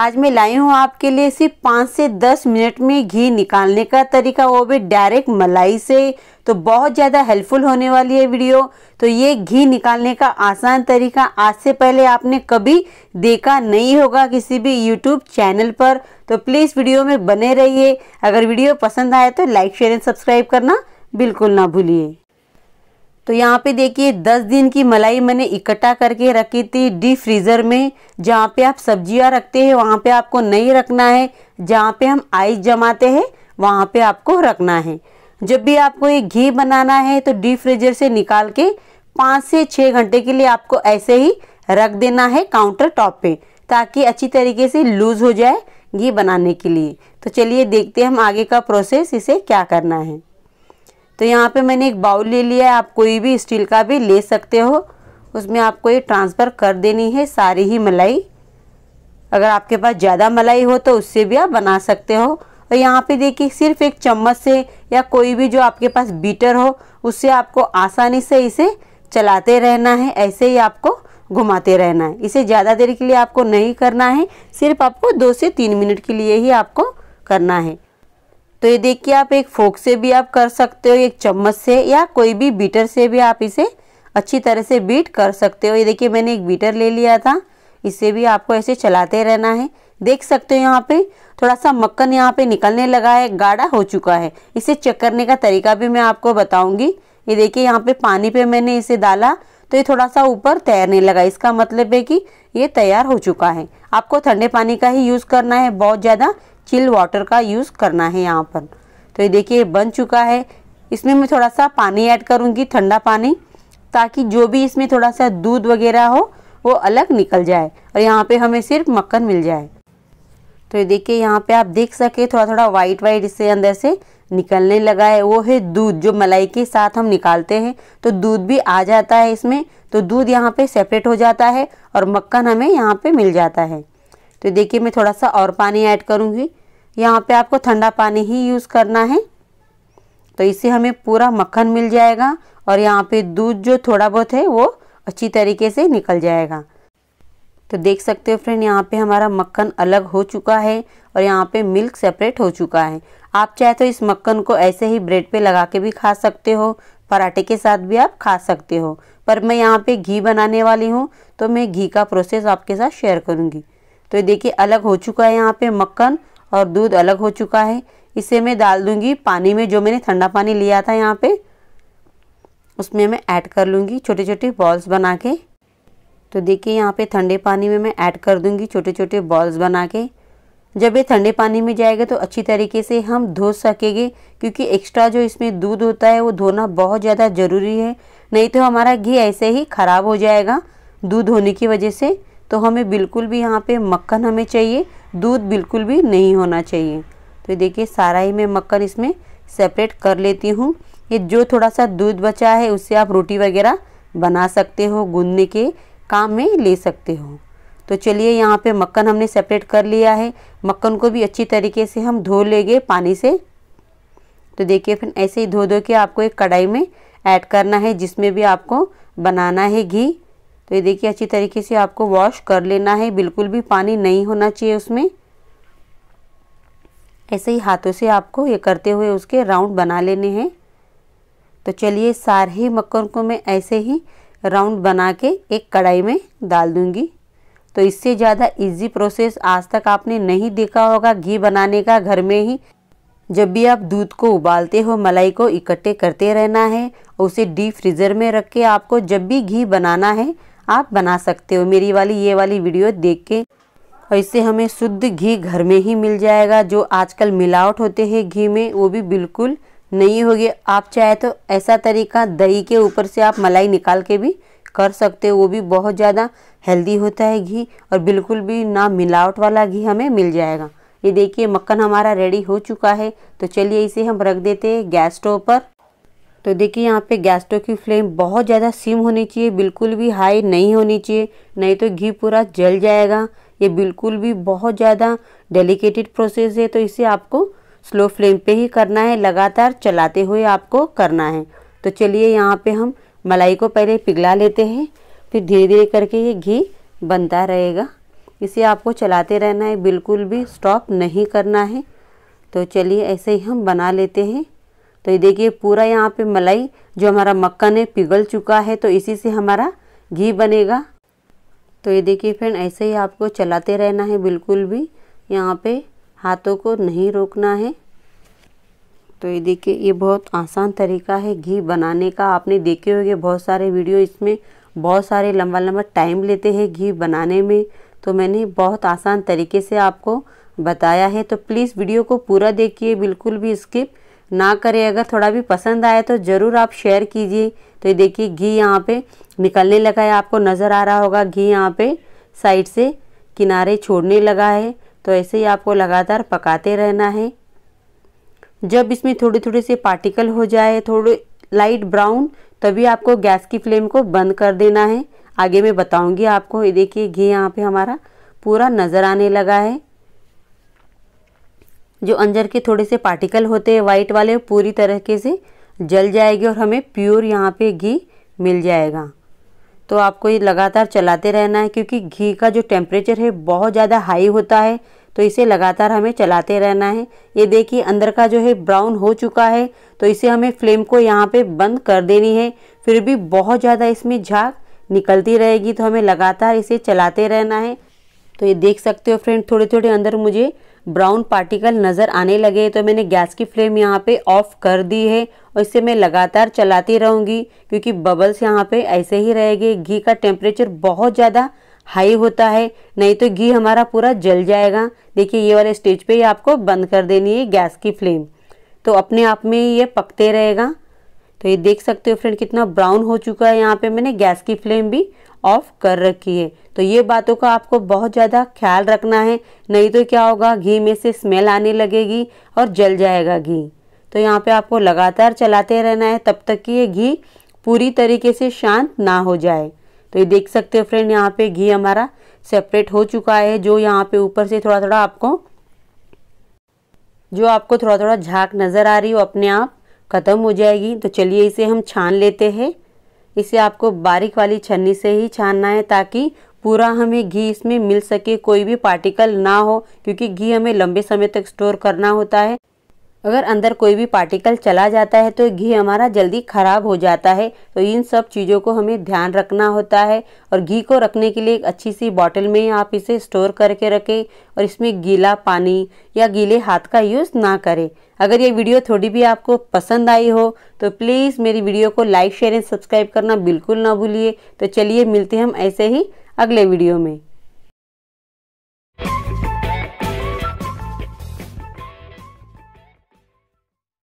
आज मैं लाई हूँ आपके लिए सिर्फ पाँच से दस मिनट में घी निकालने का तरीका वो भी डायरेक्ट मलाई से तो बहुत ज़्यादा हेल्पफुल होने वाली है वीडियो तो ये घी निकालने का आसान तरीका आज से पहले आपने कभी देखा नहीं होगा किसी भी यूट्यूब चैनल पर तो प्लीज़ वीडियो में बने रहिए अगर वीडियो पसंद आए तो लाइक शेयर एंड सब्सक्राइब करना बिल्कुल ना भूलिए तो यहाँ पे देखिए दस दिन की मलाई मैंने इकट्ठा करके रखी थी डी फ्रीज़र में जहाँ पे आप सब्जियाँ रखते हैं वहाँ पे आपको नहीं रखना है जहाँ पे हम आइस जमाते हैं वहाँ पे आपको रखना है जब भी आपको ये घी बनाना है तो डी फ्रीजर से निकाल के पाँच से छः घंटे के लिए आपको ऐसे ही रख देना है काउंटर टॉप पर ताकि अच्छी तरीके से लूज़ हो जाए घी बनाने के लिए तो चलिए देखते हैं हम आगे का प्रोसेस इसे क्या करना है तो यहाँ पे मैंने एक बाउल ले लिया है आप कोई भी स्टील का भी ले सकते हो उसमें आपको ये ट्रांसफ़र कर देनी है सारी ही मलाई अगर आपके पास ज़्यादा मलाई हो तो उससे भी आप बना सकते हो और यहाँ पे देखिए सिर्फ एक चम्मच से या कोई भी जो आपके पास बीटर हो उससे आपको आसानी से इसे चलाते रहना है ऐसे ही आपको घुमाते रहना है इसे ज़्यादा देर के लिए आपको नहीं करना है सिर्फ आपको दो से तीन मिनट के लिए ही आपको करना है तो ये देखिए आप एक फोक से भी आप कर सकते हो एक चम्मच से या कोई भी बीटर से भी आप इसे अच्छी तरह से बीट कर सकते हो ये देखिए मैंने एक बीटर ले लिया था इसे भी आपको ऐसे चलाते रहना है देख सकते हो यहाँ पे थोड़ा सा मक्खन यहाँ पे निकलने लगा है गाढ़ा हो चुका है इसे चेक करने का तरीका भी मैं आपको बताऊंगी ये देखिए यहाँ पे पानी पे मैंने इसे डाला तो ये थोड़ा सा ऊपर तैरने लगा इसका मतलब है कि ये तैयार हो चुका है आपको ठंडे पानी का ही यूज़ करना है बहुत ज़्यादा चिल वाटर का यूज़ करना है यहाँ पर तो ये देखिए बन चुका है इसमें मैं थोड़ा सा पानी ऐड करूँगी ठंडा पानी ताकि जो भी इसमें थोड़ा सा दूध वगैरह हो वो अलग निकल जाए और यहाँ पे हमें सिर्फ मक्खन मिल जाए तो ये देखिए यहाँ पे आप देख सके थोड़ा थोड़ा वाइट वाइट इससे अंदर से निकलने लगा है वो है दूध जो मलाई के साथ हम निकालते हैं तो दूध भी आ जाता है इसमें तो दूध यहाँ पे सेपरेट हो जाता है और मक्खन हमें यहाँ पे मिल जाता है तो देखिए मैं थोड़ा सा और पानी ऐड करूँगी यहाँ पे आपको ठंडा पानी ही यूज़ करना है तो इससे हमें पूरा मक्खन मिल जाएगा और यहाँ पे दूध जो थोड़ा बहुत है वो अच्छी तरीके से निकल जाएगा तो देख सकते हो फ्रेंड यहाँ पे हमारा मक्खन अलग हो चुका है और यहाँ पे मिल्क सेपरेट हो चुका है आप चाहे तो इस मक्खन को ऐसे ही ब्रेड पे लगा के भी खा सकते हो पराठे के साथ भी आप खा सकते हो पर मैं यहाँ पे घी बनाने वाली हूँ तो मैं घी का प्रोसेस आपके साथ शेयर करूँगी तो ये देखिए अलग हो चुका है यहाँ पे मक्खन और दूध अलग हो चुका है इसे मैं डाल दूंगी पानी में जो मैंने ठंडा पानी लिया था यहाँ पे उसमें मैं ऐड कर लूँगी छोटे छोटे बॉल्स बना के तो देखिए यहाँ पे ठंडे पानी में मैं ऐड कर दूँगी छोटे छोटे बॉल्स बना के जब ये ठंडे पानी में जाएगा तो अच्छी तरीके से हम धो सकेंगे क्योंकि एक्स्ट्रा जो इसमें दूध होता है वो धोना बहुत ज़्यादा ज़रूरी है नहीं तो हमारा घी ऐसे ही ख़राब हो जाएगा दूध होने की वजह से तो हमें बिल्कुल भी यहाँ पे मक्खन हमें चाहिए दूध बिल्कुल भी नहीं होना चाहिए तो देखिए सारा ही मैं मक्खन इसमें सेपरेट कर लेती हूँ ये जो थोड़ा सा दूध बचा है उससे आप रोटी वगैरह बना सकते हो गूंदने के काम में ले सकते हो तो चलिए यहाँ पे मक्खन हमने सेपरेट कर लिया है मक्खन को भी अच्छी तरीके से हम धो लेंगे पानी से तो देखिए फिर ऐसे ही धो धो के आपको एक कढ़ाई में ऐड करना है जिसमें भी आपको बनाना है घी तो ये देखिए अच्छी तरीके से आपको वॉश कर लेना है बिल्कुल भी पानी नहीं होना चाहिए उसमें ऐसे ही हाथों से आपको ये करते हुए उसके राउंड बना लेने हैं तो चलिए सारे मक्खन को मैं ऐसे ही राउंड बना के एक कढ़ाई में डाल दूँगी तो इससे ज़्यादा इजी प्रोसेस आज तक आपने नहीं देखा होगा घी बनाने का घर में ही जब भी आप दूध को उबालते हो मलाई को इकट्ठे करते रहना है और उसे डीप फ्रीज़र में रख के आपको जब भी घी बनाना है आप बना सकते हो मेरी वाली ये वाली वीडियो देख के ऐसे हमें शुद्ध घी घर में ही मिल जाएगा जो आजकल मिलावट होते हैं घी में वो भी बिल्कुल नहीं होगी आप चाहे तो ऐसा तरीका दही के ऊपर से आप मलाई निकाल के भी कर सकते हो वो भी बहुत ज़्यादा हेल्दी होता है घी और बिल्कुल भी ना मिलावट वाला घी हमें मिल जाएगा ये देखिए मक्खन हमारा रेडी हो चुका है तो चलिए इसे हम रख देते हैं गैस स्टोव पर तो देखिए यहाँ पे गैस स्टोव की फ्लेम बहुत ज़्यादा सिम होनी चाहिए बिल्कुल भी हाई नहीं होनी चाहिए नहीं तो घी पूरा जल जाएगा ये बिल्कुल भी बहुत ज़्यादा डेलिकेटेड प्रोसेस है तो इसे आपको स्लो फ्लेम पे ही करना है लगातार चलाते हुए आपको करना है तो चलिए यहाँ पे हम मलाई को पहले पिघला लेते हैं फिर धीरे धीरे करके ये घी बनता रहेगा इसे आपको चलाते रहना है बिल्कुल भी स्टॉप नहीं करना है तो चलिए ऐसे ही हम बना लेते हैं तो ये देखिए पूरा यहाँ पे मलाई जो हमारा मक्खन है पिघल चुका है तो इसी से हमारा घी बनेगा तो ये देखिए फ्रेंड ऐसे ही आपको चलाते रहना है बिल्कुल भी यहाँ पे हाथों को नहीं रोकना है तो ये देखिए ये बहुत आसान तरीका है घी बनाने का आपने देखे होंगे बहुत सारे वीडियो इसमें बहुत सारे लंबा लंबा टाइम लेते हैं घी बनाने में तो मैंने बहुत आसान तरीके से आपको बताया है तो प्लीज़ वीडियो को पूरा देखिए बिल्कुल भी स्किप ना करें अगर थोड़ा भी पसंद आए तो ज़रूर आप शेयर कीजिए तो ये देखिए घी यहाँ पे निकलने लगा है आपको नज़र आ रहा होगा घी यहाँ पे साइड से किनारे छोड़ने लगा है तो ऐसे ही आपको लगातार पकाते रहना है जब इसमें थोड़े थोड़े से पार्टिकल हो जाए थोड़े लाइट ब्राउन तभी आपको गैस की फ्लेम को बंद कर देना है आगे मैं बताऊँगी आपको ये देखिए घी यहाँ पर हमारा पूरा नज़र आने लगा है जो अंजर के थोड़े से पार्टिकल होते हैं वाइट वाले पूरी तरीके से जल जाएगी और हमें प्योर यहाँ पे घी मिल जाएगा तो आपको ये लगातार चलाते रहना है क्योंकि घी का जो टेम्परेचर है बहुत ज़्यादा हाई होता है तो इसे लगातार हमें चलाते रहना है ये देखिए अंदर का जो है ब्राउन हो चुका है तो इसे हमें फ्लेम को यहाँ पे बंद कर देनी है फिर भी बहुत ज़्यादा इसमें झाग निकलती रहेगी तो हमें लगातार इसे चलाते रहना है तो ये देख सकते हो फ्रेंड थोड़े थोड़े अंदर मुझे ब्राउन पार्टिकल नज़र आने लगे तो मैंने गैस की फ्लेम यहाँ पे ऑफ कर दी है और इसे मैं लगातार चलाती रहूँगी क्योंकि बबल्स यहाँ पे ऐसे ही रहेंगे घी का टेम्परेचर बहुत ज़्यादा हाई होता है नहीं तो घी हमारा पूरा जल जाएगा देखिए ये वाले स्टेज पे ही आपको बंद कर देनी है गैस की फ्लेम तो अपने आप में ये पकते रहेगा तो ये देख सकते हो फ्रेंड कितना ब्राउन हो चुका है यहाँ पे मैंने गैस की फ्लेम भी ऑफ कर रखी है तो ये बातों का आपको बहुत ज़्यादा ख्याल रखना है नहीं तो क्या होगा घी में से स्मेल आने लगेगी और जल जाएगा घी तो यहाँ पे आपको लगातार चलाते रहना है तब तक कि ये घी पूरी तरीके से शांत ना हो जाए तो ये देख सकते हो फ्रेंड यहाँ पे घी हमारा सेपरेट हो चुका है जो यहाँ पे ऊपर से थोड़ा थोड़ा आपको जो आपको थोड़ा थोड़ा झाक नज़र आ रही हो अपने आप ख़त्म हो जाएगी तो चलिए इसे हम छान लेते हैं इसे आपको बारीक वाली छन्नी से ही छानना है ताकि पूरा हमें घी इसमें मिल सके कोई भी पार्टिकल ना हो क्योंकि घी हमें लंबे समय तक स्टोर करना होता है अगर अंदर कोई भी पार्टिकल चला जाता है तो घी हमारा जल्दी ख़राब हो जाता है तो इन सब चीज़ों को हमें ध्यान रखना होता है और घी को रखने के लिए एक अच्छी सी बॉटल में आप इसे स्टोर करके रखें और इसमें गीला पानी या गीले हाथ का यूज़ ना करें अगर ये वीडियो थोड़ी भी आपको पसंद आई हो तो प्लीज़ मेरी वीडियो को लाइक शेयर एंड सब्सक्राइब करना बिल्कुल ना भूलिए तो चलिए मिलते हैं हम ऐसे ही अगले वीडियो में